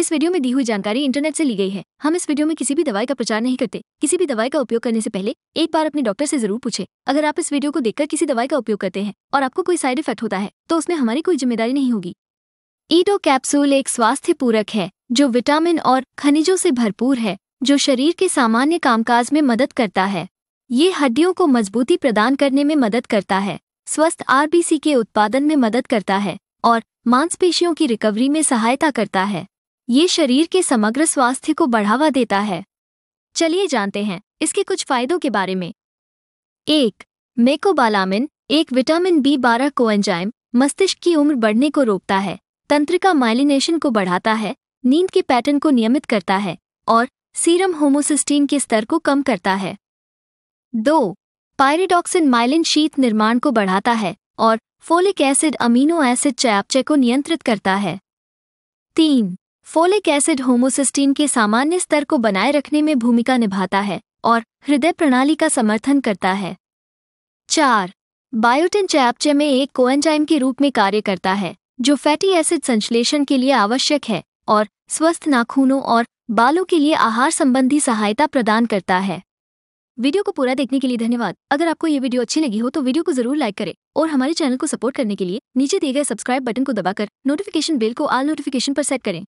इस वीडियो में दी हुई जानकारी इंटरनेट से ली गई है हम इस वीडियो में किसी भी दवाई का प्रचार नहीं करते किसी भी दवाई का उपयोग करने से पहले एक बार अपने डॉक्टर से जरूर पूछे अगर आप इस वीडियो को देखकर किसी दवाई का उपयोग करते हैं और आपको कोई साइड इफेक्ट होता है तो उसमें हमारी कोई जिम्मेदारी नहीं होगी ईटो कैप्सूल एक स्वास्थ्य पूरक है जो विटामिन और खनिजों से भरपूर है जो शरीर के सामान्य कामकाज में मदद करता है ये हड्डियों को मजबूती प्रदान करने में मदद करता है स्वस्थ आरबीसी के उत्पादन में मदद करता है और मांसपेशियों की रिकवरी में सहायता करता है ये शरीर के समग्र स्वास्थ्य को बढ़ावा देता है चलिए जानते हैं इसके कुछ फायदों के बारे में एक मेकोबालामिन एक विटामिन बी बारह को एंजाइम मस्तिष्क की उम्र बढ़ने को रोकता है तंत्रिका माइलिनेशन को बढ़ाता है नींद के पैटर्न को नियमित करता है और सीरम होमोसिस्टीन के स्तर को कम करता है दो पायरेडॉक्सिन माइलिन शीत निर्माण को बढ़ाता है और फोलिक एसिड अमीनो एसिड चयापचय को नियंत्रित करता है तीन फोलिक एसिड होमोसिस्टीन के सामान्य स्तर को बनाए रखने में भूमिका निभाता है और हृदय प्रणाली का समर्थन करता है चार बायोटिन चैपचे में एक कोएंजाइम के रूप में कार्य करता है जो फैटी एसिड संश्लेषण के लिए आवश्यक है और स्वस्थ नाखूनों और बालों के लिए आहार संबंधी सहायता प्रदान करता है वीडियो को पूरा देखने के लिए धन्यवाद अगर आपको ये वीडियो अच्छी लगी हो तो वीडियो को जरूर लाइक करें और हमारे चैनल को सपोर्ट करने के लिए नीचे दिए गए सब्सक्राइब बटन को दबाकर नोटिफिकेशन बेल को आल नोटिफिकेशन पर सेट करें